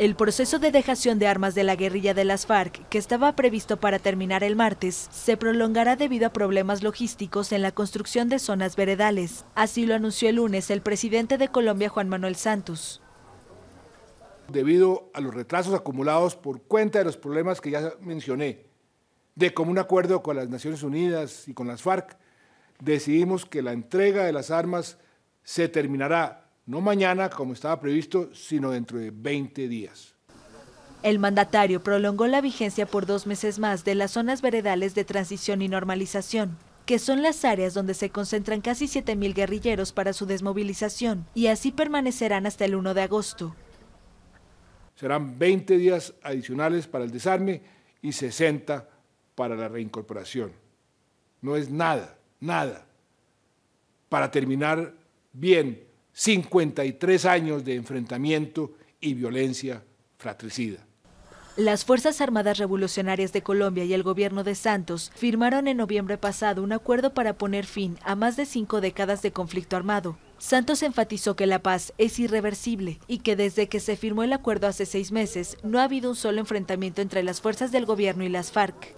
El proceso de dejación de armas de la guerrilla de las FARC, que estaba previsto para terminar el martes, se prolongará debido a problemas logísticos en la construcción de zonas veredales. Así lo anunció el lunes el presidente de Colombia, Juan Manuel Santos. Debido a los retrasos acumulados por cuenta de los problemas que ya mencioné, de común acuerdo con las Naciones Unidas y con las FARC, decidimos que la entrega de las armas se terminará no mañana como estaba previsto, sino dentro de 20 días. El mandatario prolongó la vigencia por dos meses más de las zonas veredales de transición y normalización, que son las áreas donde se concentran casi 7.000 guerrilleros para su desmovilización, y así permanecerán hasta el 1 de agosto. Serán 20 días adicionales para el desarme y 60 para la reincorporación. No es nada, nada, para terminar bien 53 años de enfrentamiento y violencia fratricida. Las Fuerzas Armadas Revolucionarias de Colombia y el gobierno de Santos firmaron en noviembre pasado un acuerdo para poner fin a más de cinco décadas de conflicto armado. Santos enfatizó que la paz es irreversible y que desde que se firmó el acuerdo hace seis meses no ha habido un solo enfrentamiento entre las fuerzas del gobierno y las FARC.